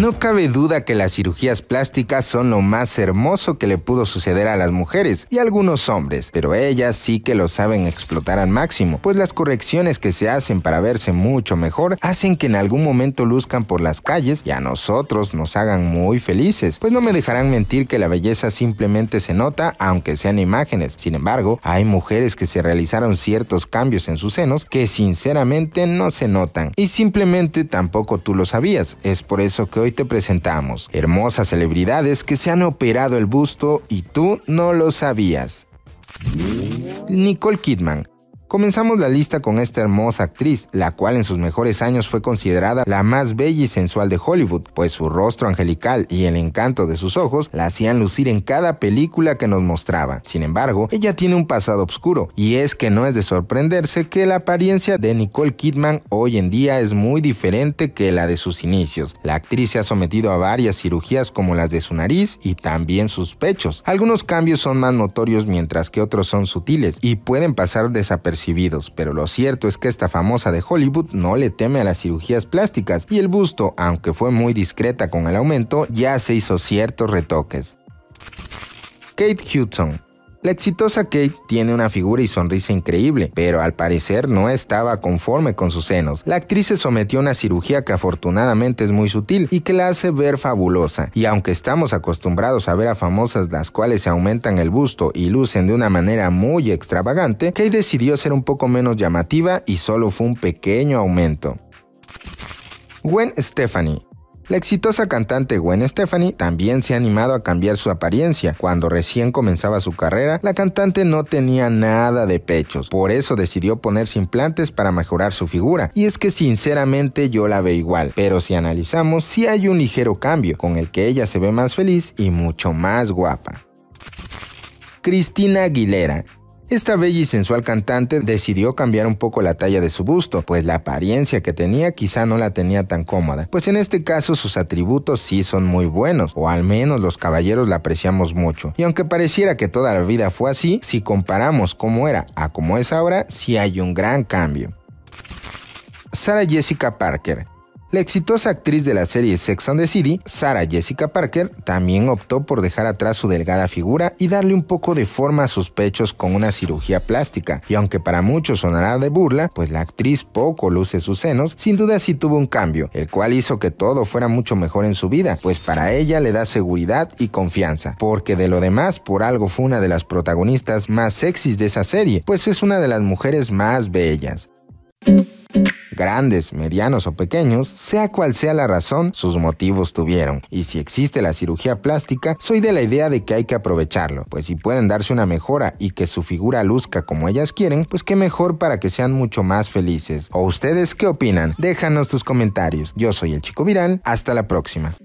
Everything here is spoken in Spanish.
No cabe duda que las cirugías plásticas son lo más hermoso que le pudo suceder a las mujeres y algunos hombres, pero ellas sí que lo saben explotar al máximo, pues las correcciones que se hacen para verse mucho mejor hacen que en algún momento luzcan por las calles y a nosotros nos hagan muy felices, pues no me dejarán mentir que la belleza simplemente se nota aunque sean imágenes. Sin embargo, hay mujeres que se realizaron ciertos cambios en sus senos que sinceramente no se notan y simplemente tampoco tú lo sabías. Es por eso que hoy hoy te presentamos hermosas celebridades que se han operado el busto y tú no lo sabías. Nicole Kidman Comenzamos la lista con esta hermosa actriz, la cual en sus mejores años fue considerada la más bella y sensual de Hollywood, pues su rostro angelical y el encanto de sus ojos la hacían lucir en cada película que nos mostraba. Sin embargo, ella tiene un pasado oscuro, y es que no es de sorprenderse que la apariencia de Nicole Kidman hoy en día es muy diferente que la de sus inicios. La actriz se ha sometido a varias cirugías como las de su nariz y también sus pechos. Algunos cambios son más notorios mientras que otros son sutiles y pueden pasar desapercibidos recibidos, pero lo cierto es que esta famosa de Hollywood no le teme a las cirugías plásticas y el busto, aunque fue muy discreta con el aumento, ya se hizo ciertos retoques. Kate Hudson la exitosa Kate tiene una figura y sonrisa increíble, pero al parecer no estaba conforme con sus senos. La actriz se sometió a una cirugía que afortunadamente es muy sutil y que la hace ver fabulosa, y aunque estamos acostumbrados a ver a famosas las cuales se aumentan el busto y lucen de una manera muy extravagante, Kate decidió ser un poco menos llamativa y solo fue un pequeño aumento. Gwen Stephanie la exitosa cantante Gwen Stefani también se ha animado a cambiar su apariencia. Cuando recién comenzaba su carrera, la cantante no tenía nada de pechos, por eso decidió ponerse implantes para mejorar su figura. Y es que sinceramente yo la veo igual, pero si analizamos, sí hay un ligero cambio, con el que ella se ve más feliz y mucho más guapa. Cristina Aguilera esta bella y sensual cantante decidió cambiar un poco la talla de su busto, pues la apariencia que tenía quizá no la tenía tan cómoda, pues en este caso sus atributos sí son muy buenos, o al menos los caballeros la apreciamos mucho. Y aunque pareciera que toda la vida fue así, si comparamos cómo era a cómo es ahora, sí hay un gran cambio. Sara Jessica Parker la exitosa actriz de la serie Sex on the City, Sarah Jessica Parker, también optó por dejar atrás su delgada figura y darle un poco de forma a sus pechos con una cirugía plástica, y aunque para muchos sonará de burla, pues la actriz poco luce sus senos, sin duda sí tuvo un cambio, el cual hizo que todo fuera mucho mejor en su vida, pues para ella le da seguridad y confianza, porque de lo demás por algo fue una de las protagonistas más sexys de esa serie, pues es una de las mujeres más bellas grandes, medianos o pequeños, sea cual sea la razón, sus motivos tuvieron. Y si existe la cirugía plástica, soy de la idea de que hay que aprovecharlo, pues si pueden darse una mejora y que su figura luzca como ellas quieren, pues qué mejor para que sean mucho más felices. ¿O ustedes qué opinan? Déjanos tus comentarios. Yo soy el Chico Viral, hasta la próxima.